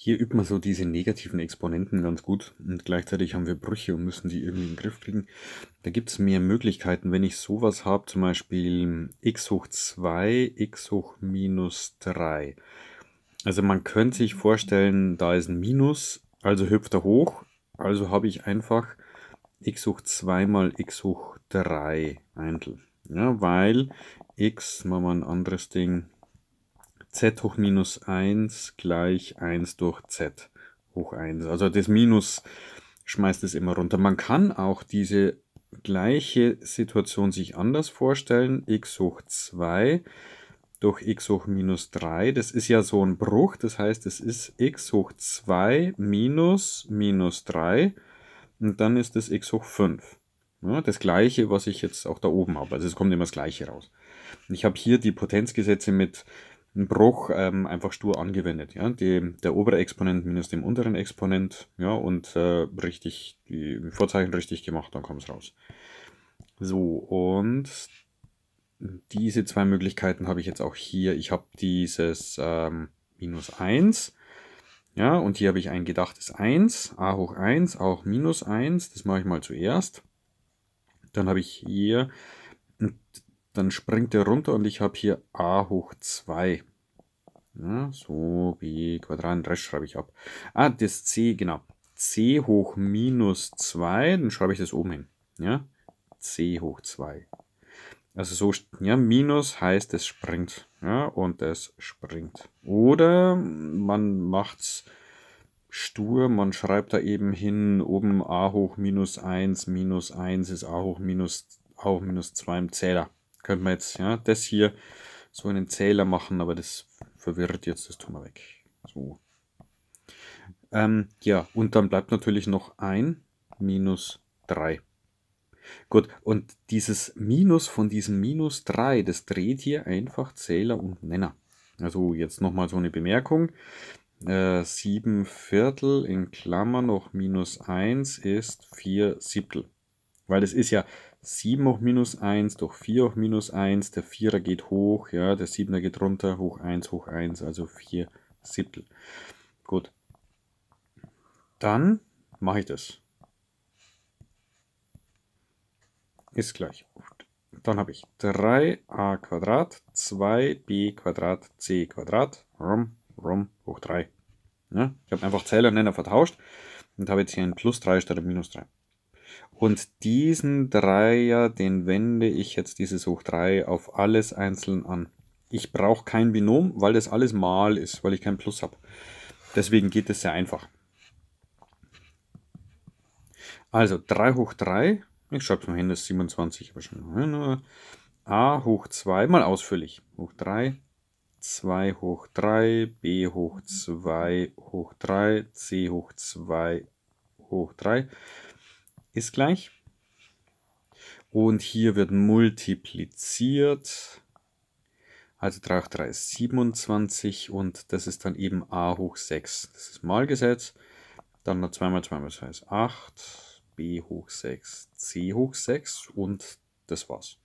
Hier übt man so diese negativen Exponenten ganz gut und gleichzeitig haben wir Brüche und müssen die irgendwie in den Griff kriegen. Da gibt es mehr Möglichkeiten, wenn ich sowas habe, zum Beispiel x hoch 2, x hoch minus 3. Also man könnte sich vorstellen, da ist ein Minus, also hüpft er hoch, also habe ich einfach x hoch 2 mal x hoch 3 Eintel. Ja, weil x, machen wir ein anderes Ding, z hoch minus eins gleich eins durch z hoch eins. Also das Minus schmeißt es immer runter. Man kann auch diese gleiche Situation sich anders vorstellen. x hoch zwei durch x hoch minus 3. Das ist ja so ein Bruch, das heißt, es ist x hoch 2 minus minus 3 und dann ist es x hoch 5. Ja, das gleiche, was ich jetzt auch da oben habe. Also es kommt immer das gleiche raus. Ich habe hier die Potenzgesetze mit ein Bruch ähm, einfach stur angewendet. Ja? Die, der obere Exponent minus dem unteren Exponent ja, und äh, richtig die Vorzeichen richtig gemacht, dann kommt es raus. So, und diese zwei Möglichkeiten habe ich jetzt auch hier. Ich habe dieses ähm, minus 1. Ja, und hier habe ich ein gedachtes 1, a hoch 1, auch minus 1. Das mache ich mal zuerst. Dann habe ich hier dann springt er runter und ich habe hier a hoch 2. Ja, so, b Quadrat, den Rest schreibe ich ab. Ah, das c, genau. c hoch minus 2, dann schreibe ich das oben hin. Ja, c hoch 2. Also so, ja, minus heißt, es springt. Ja, und es springt. Oder man macht es stur, man schreibt da eben hin, oben a hoch minus 1, minus 1 ist a hoch minus, a hoch minus 2 im Zähler. Könnte man jetzt, ja, das hier so einen Zähler machen, aber das verwirrt jetzt, das tun wir weg. So. Ähm, ja, und dann bleibt natürlich noch ein minus 3. Gut, und dieses Minus von diesem Minus 3, das dreht hier einfach Zähler und Nenner. Also jetzt nochmal so eine Bemerkung. Äh, 7 Viertel in Klammer noch minus 1 ist 4 Siebtel. Weil das ist ja 7 hoch minus 1 durch 4 hoch minus 1. Der 4er geht hoch, ja, der 7er geht runter, hoch 1, hoch 1, also 4 Siebtel. Gut. Dann mache ich das. Ist gleich. Dann habe ich 3a 2 2b 2 c 2 rum, rum, hoch 3. Ja, ich habe einfach Zähler und Nenner vertauscht und habe jetzt hier ein plus 3 statt ein minus 3. Und diesen Dreier, den wende ich jetzt, dieses Hoch 3, auf alles einzeln an. Ich brauche kein Binom, weil das alles mal ist, weil ich kein Plus habe. Deswegen geht es sehr einfach. Also 3 hoch 3, ich schreibe es mal hin, das ist 27, aber schon. Ne? a hoch 2, mal ausführlich. Hoch 3, 2 hoch 3, b hoch 2 hoch 3, c hoch 2 hoch 3 ist gleich. Und hier wird multipliziert. Also 3 hoch 3 ist 27 und das ist dann eben a hoch 6. Das ist Malgesetz. Dann noch 2 mal 2 mal 2 ist 8, b hoch 6, c hoch 6 und das war's.